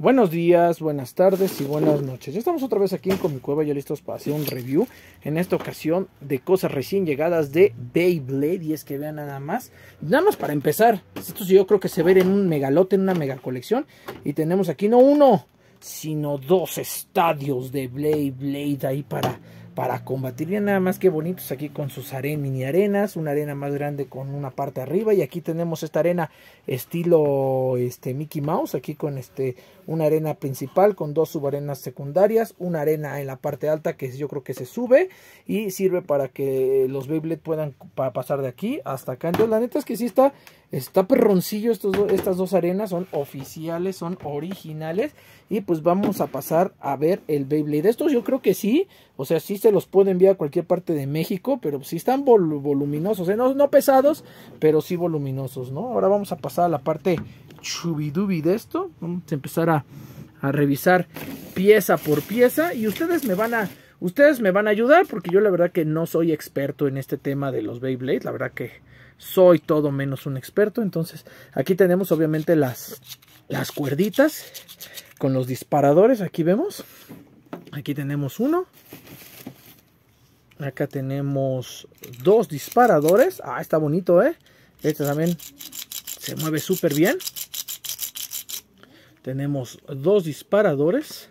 Buenos días, buenas tardes y buenas noches. Ya estamos otra vez aquí en mi Cueva, ya listos para hacer un review. En esta ocasión de cosas recién llegadas de Beyblade. Y es que vean nada más. Nada más para empezar. Esto yo creo que se ve en un megalote, en una mega colección. Y tenemos aquí no uno, sino dos estadios de Blade ahí para para combatir. Bien, nada más que bonitos aquí con sus arenas, mini arenas, una arena más grande con una parte arriba y aquí tenemos esta arena estilo este Mickey Mouse, aquí con este una arena principal con dos subarenas secundarias, una arena en la parte alta que yo creo que se sube y sirve para que los Beyblade puedan pasar de aquí hasta acá. Entonces, la neta es que sí está Está perroncillo estos estas dos arenas, son oficiales, son originales. Y pues vamos a pasar a ver el Beyblade. Estos yo creo que sí, o sea, sí se los puede enviar a cualquier parte de México, pero sí están voluminosos, ¿eh? no, no, pesados, pero sí voluminosos, ¿no? Ahora vamos a pasar a la parte chubidubi de esto. Vamos a empezar a, revisar pieza por pieza y ustedes me van a... Ustedes me van a ayudar porque yo la verdad que no soy experto en este tema de los Beyblades, la verdad que soy todo menos un experto. Entonces aquí tenemos obviamente las, las cuerditas con los disparadores. Aquí vemos. Aquí tenemos uno. Acá tenemos dos disparadores. Ah, está bonito, ¿eh? Este también se mueve súper bien. Tenemos dos disparadores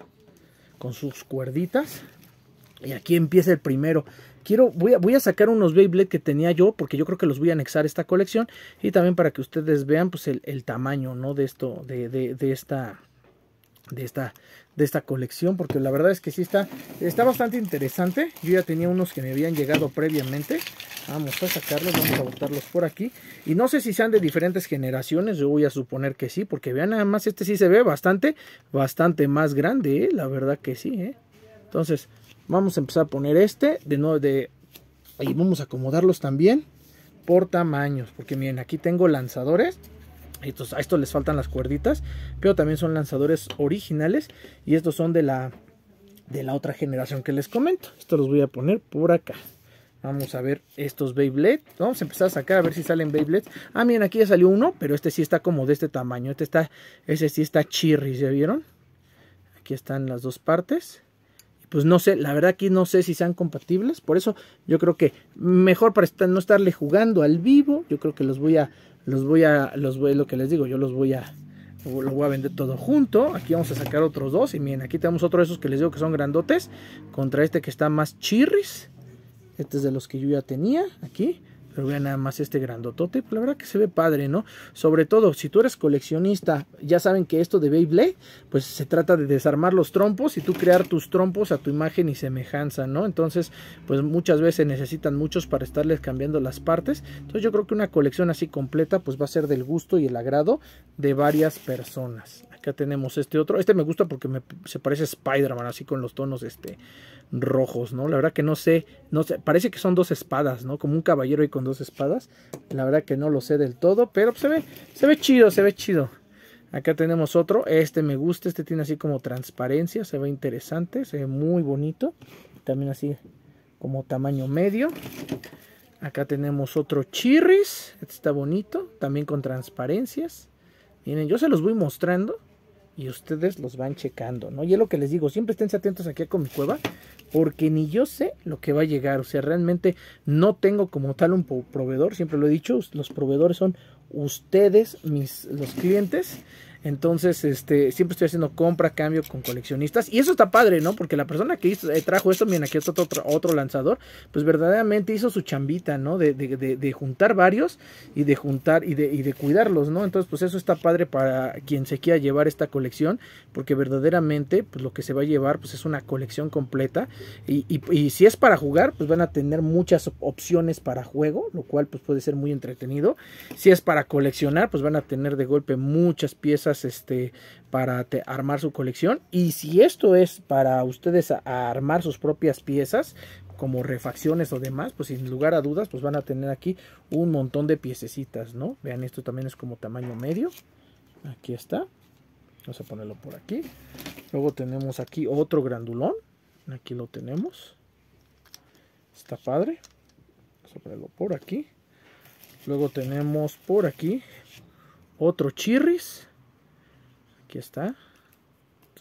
con sus cuerditas. Y aquí empieza el primero. Quiero, voy a, voy a sacar unos Beyblade que tenía yo, porque yo creo que los voy a anexar a esta colección. Y también para que ustedes vean, pues, el, el tamaño, ¿no? De esto, de, esta de esta, de esta colección. Porque la verdad es que sí está, está bastante interesante. Yo ya tenía unos que me habían llegado previamente. Vamos a sacarlos, vamos a botarlos por aquí. Y no sé si sean de diferentes generaciones. Yo voy a suponer que sí. Porque vean nada más, este sí se ve bastante, bastante más grande. ¿eh? La verdad que sí. ¿eh? Entonces, Vamos a empezar a poner este de nuevo de y vamos a acomodarlos también por tamaños, porque miren, aquí tengo lanzadores. Estos, a estos les faltan las cuerditas, pero también son lanzadores originales y estos son de la de la otra generación que les comento. Estos los voy a poner por acá. Vamos a ver estos Beyblade. Vamos a empezar a sacar a ver si salen Beyblades. Ah, miren, aquí ya salió uno, pero este sí está como de este tamaño. Este está, ese sí está chirri, ¿ya vieron? Aquí están las dos partes pues no sé, la verdad aquí no sé si sean compatibles, por eso yo creo que mejor para no estarle jugando al vivo, yo creo que los voy a, los voy a, los voy, lo que les digo, yo los voy a, lo voy a vender todo junto. Aquí vamos a sacar otros dos. Y miren, aquí tenemos otro de esos que les digo que son grandotes. Contra este que está más chirris. Este es de los que yo ya tenía. Aquí. Pero vean nada más este grandotote. La verdad que se ve padre, ¿no? Sobre todo, si tú eres coleccionista, ya saben que esto de Beyblade, pues se trata de desarmar los trompos y tú crear tus trompos a tu imagen y semejanza, ¿no? Entonces, pues muchas veces necesitan muchos para estarles cambiando las partes. Entonces yo creo que una colección así completa, pues va a ser del gusto y el agrado de varias personas. Acá tenemos este otro. Este me gusta porque se parece a Spider-Man, así con los tonos este, rojos, ¿no? La verdad que no sé, no parece que son dos espadas, ¿no? Como un caballero y con dos espadas. La verdad que no lo sé del todo, pero se ve, se ve chido, se ve chido. Acá tenemos otro, este me gusta, este tiene así como transparencia, se ve interesante, se ve muy bonito. También así como tamaño medio. Acá tenemos otro chirris, este está bonito, también con transparencias. Miren, yo se los voy mostrando y ustedes los van checando, ¿no? Y es lo que les digo, siempre estén atentos aquí con mi cueva, porque ni yo sé lo que va a llegar, o sea, realmente no tengo como tal un proveedor, siempre lo he dicho, los proveedores son ustedes, mis, los clientes, entonces, este, siempre estoy haciendo compra, cambio con coleccionistas. Y eso está padre, ¿no? Porque la persona que eh, trajo esto, miren, aquí otro, otro, lanzador, pues verdaderamente hizo su chambita, ¿no? De, de, juntar varios y de juntar y, y de, cuidarlos, ¿no? Entonces, pues eso está padre para quien se quiera llevar esta colección, porque verdaderamente, pues lo que se va a llevar, pues es una colección completa. Y, si es para jugar, pues van a tener muchas opciones para juego, lo cual, pues puede ser muy entretenido. Si es para coleccionar, pues van a tener de golpe muchas piezas este, para armar su colección. Y si esto es para ustedes armar sus propias piezas, como refacciones o demás, pues sin lugar a dudas, pues van a tener aquí un montón de piececitas, ¿no? Vean, esto también es como tamaño medio. Aquí está. Vamos a ponerlo por aquí. Luego tenemos aquí otro grandulón. Aquí lo tenemos. Está padre. Vamos a ponerlo por aquí. Luego tenemos por aquí otro chirris está.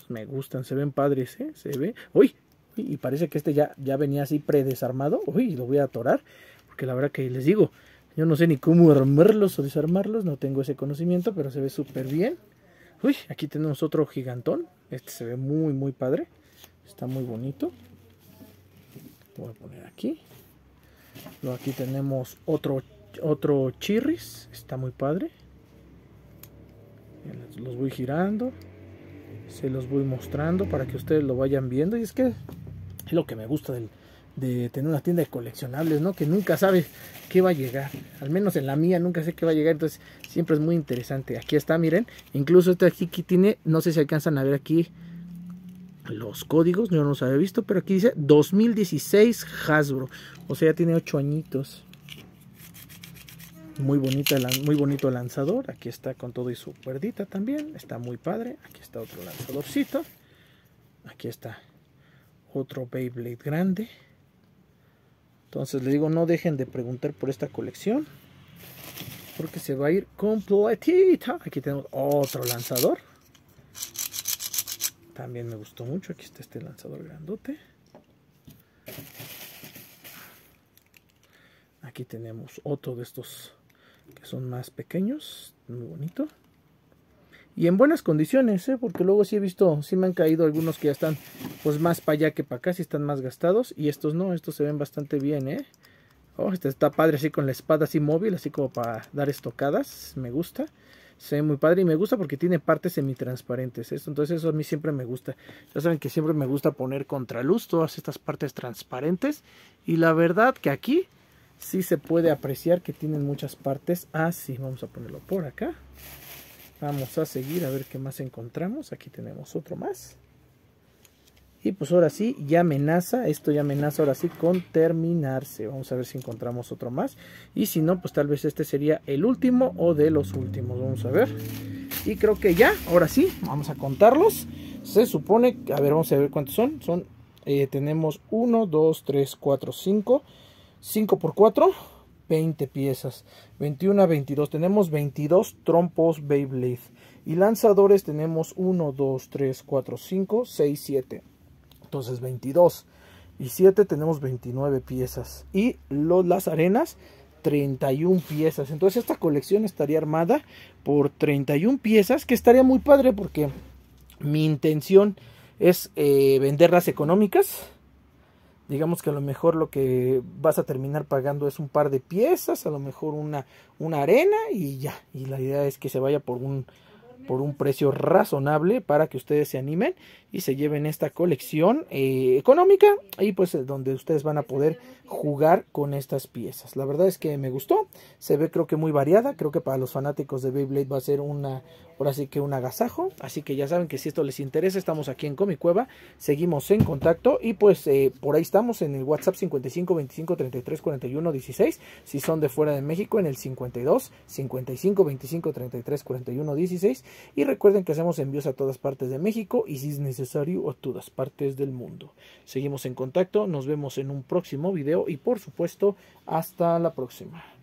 me gustan, se ven padres, ¿eh? Se ve. ¡Uy! Y parece que este ya, ya venía así predesarmado. ¡Uy! Lo voy a atorar. Porque la verdad que les digo, yo no sé ni cómo armarlos o desarmarlos. No tengo ese conocimiento, pero se ve súper bien. ¡Uy! Aquí tenemos otro gigantón. Este se ve muy, muy padre. Está muy bonito. voy a poner aquí. Luego aquí tenemos otro, otro chirris. Está muy padre los voy girando se los voy mostrando para que ustedes lo vayan viendo y es que es lo que me gusta de tener una tienda de coleccionables no que nunca sabe qué va a llegar al menos en la mía nunca sé qué va a llegar entonces siempre es muy interesante aquí está miren incluso este aquí que tiene no sé si alcanzan a ver aquí los códigos yo no los había visto pero aquí dice 2016 Hasbro o sea ya tiene 8 añitos muy, bonita, muy bonito lanzador. Aquí está con todo y su cuerdita también. Está muy padre. Aquí está otro lanzadorcito. Aquí está otro Beyblade grande. Entonces les digo, no dejen de preguntar por esta colección. Porque se va a ir completita. Aquí tenemos otro lanzador. También me gustó mucho. Aquí está este lanzador grandote. Aquí tenemos otro de estos son más pequeños, muy bonito. Y en buenas condiciones, ¿eh? porque luego sí he visto, si me han caído algunos que ya están pues más para allá que para acá, si están más gastados. Y estos no, estos se ven bastante bien, ¿eh? oh, este está padre así con la espada así móvil, así como para dar estocadas, me gusta. Se ve muy padre y me gusta porque tiene partes semitransparentes. Esto, ¿eh? entonces eso a mí siempre me gusta. Ya saben que siempre me gusta poner contraluz todas estas partes transparentes. Y la verdad que aquí si se puede apreciar que tienen muchas partes así. Ah, vamos a ponerlo por acá. Vamos a seguir a ver qué más encontramos. Aquí tenemos otro más. Y pues ahora sí, ya amenaza, esto ya amenaza ahora sí con terminarse. Vamos a ver si encontramos otro más. Y si no, pues tal vez este sería el último o de los últimos. Vamos a ver. Y creo que ya, ahora sí, vamos a contarlos. Se supone, a ver, vamos a ver cuántos son. Son, eh, tenemos uno, dos, tres, cuatro, cinco... 5 por 4, 20 piezas. 21 a 22. Tenemos 22 trompos Beyblade. Y lanzadores tenemos 1, 2, 3, 4, 5, 6, 7. Entonces 22 y 7 tenemos 29 piezas. Y las arenas 31 piezas. Entonces esta colección estaría armada por 31 piezas. Que estaría muy padre porque mi intención es eh, venderlas económicas digamos que a lo mejor lo que vas a terminar pagando es un par de piezas, a lo mejor una, una arena y ya. Y la idea es que se vaya por un, por un precio razonable para que ustedes se animen y se lleven esta colección eh, económica y pues eh, donde ustedes van a poder jugar con estas piezas. La verdad es que me gustó, se ve creo que muy variada, creo que para los fanáticos de Beyblade va a ser una, ahora sí que un agasajo, así que ya saben que si esto les interesa estamos aquí en Comic Cueva, seguimos en contacto y pues eh, por ahí estamos en el WhatsApp 55 25 33 41 16, si son de fuera de México en el 52 55 25 33 41 16 y recuerden que hacemos envíos a todas partes de México y si es necesario a todas partes del mundo. Seguimos en contacto, nos vemos en un próximo video y por supuesto hasta la próxima.